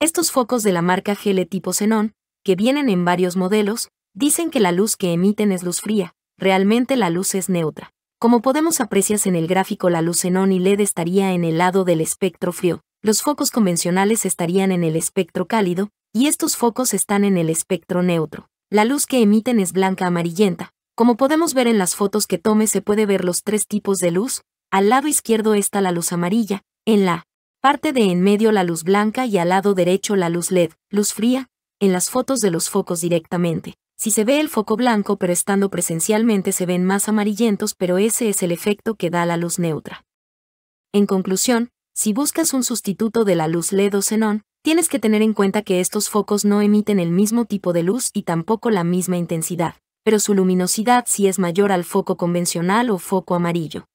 Estos focos de la marca GL tipo Xenón, que vienen en varios modelos, dicen que la luz que emiten es luz fría, realmente la luz es neutra. Como podemos apreciar en el gráfico la luz xenón y LED estaría en el lado del espectro frío, los focos convencionales estarían en el espectro cálido, y estos focos están en el espectro neutro. La luz que emiten es blanca amarillenta. Como podemos ver en las fotos que tome se puede ver los tres tipos de luz, al lado izquierdo está la luz amarilla, en la Parte de en medio la luz blanca y al lado derecho la luz LED, luz fría, en las fotos de los focos directamente. Si se ve el foco blanco pero estando presencialmente se ven más amarillentos pero ese es el efecto que da la luz neutra. En conclusión, si buscas un sustituto de la luz LED o xenón, tienes que tener en cuenta que estos focos no emiten el mismo tipo de luz y tampoco la misma intensidad, pero su luminosidad sí es mayor al foco convencional o foco amarillo.